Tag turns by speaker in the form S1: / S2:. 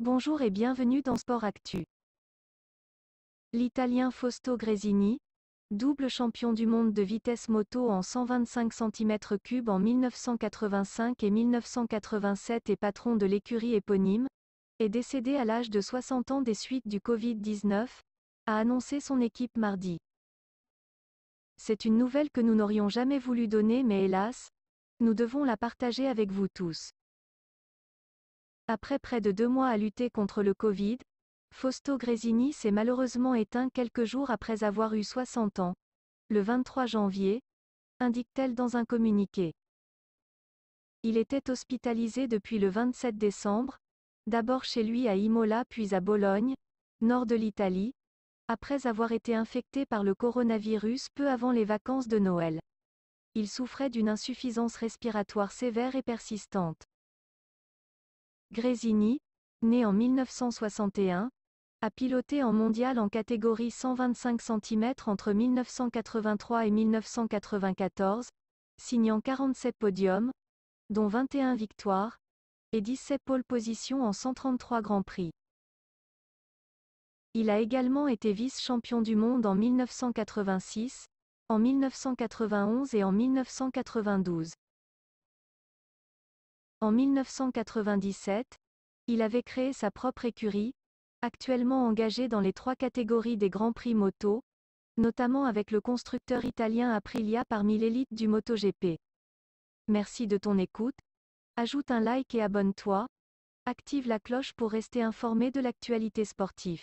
S1: Bonjour et bienvenue dans Sport Actu. L'Italien Fausto Gresini, double champion du monde de vitesse moto en 125 cm3 en 1985 et 1987 et patron de l'écurie éponyme, est décédé à l'âge de 60 ans des suites du Covid-19, a annoncé son équipe mardi. C'est une nouvelle que nous n'aurions jamais voulu donner mais hélas, nous devons la partager avec vous tous. Après près de deux mois à lutter contre le Covid, Fausto Grésini s'est malheureusement éteint quelques jours après avoir eu 60 ans. Le 23 janvier, indique-t-elle dans un communiqué. Il était hospitalisé depuis le 27 décembre, d'abord chez lui à Imola puis à Bologne, nord de l'Italie, après avoir été infecté par le coronavirus peu avant les vacances de Noël. Il souffrait d'une insuffisance respiratoire sévère et persistante. Grésini, né en 1961, a piloté en mondial en catégorie 125 cm entre 1983 et 1994, signant 47 podiums, dont 21 victoires, et 17 pole positions en 133 Grands Prix. Il a également été vice-champion du monde en 1986, en 1991 et en 1992. En 1997, il avait créé sa propre écurie, actuellement engagée dans les trois catégories des Grands Prix moto, notamment avec le constructeur italien Aprilia parmi l'élite du MotoGP. Merci de ton écoute, ajoute un like et abonne-toi, active la cloche pour rester informé de l'actualité sportive.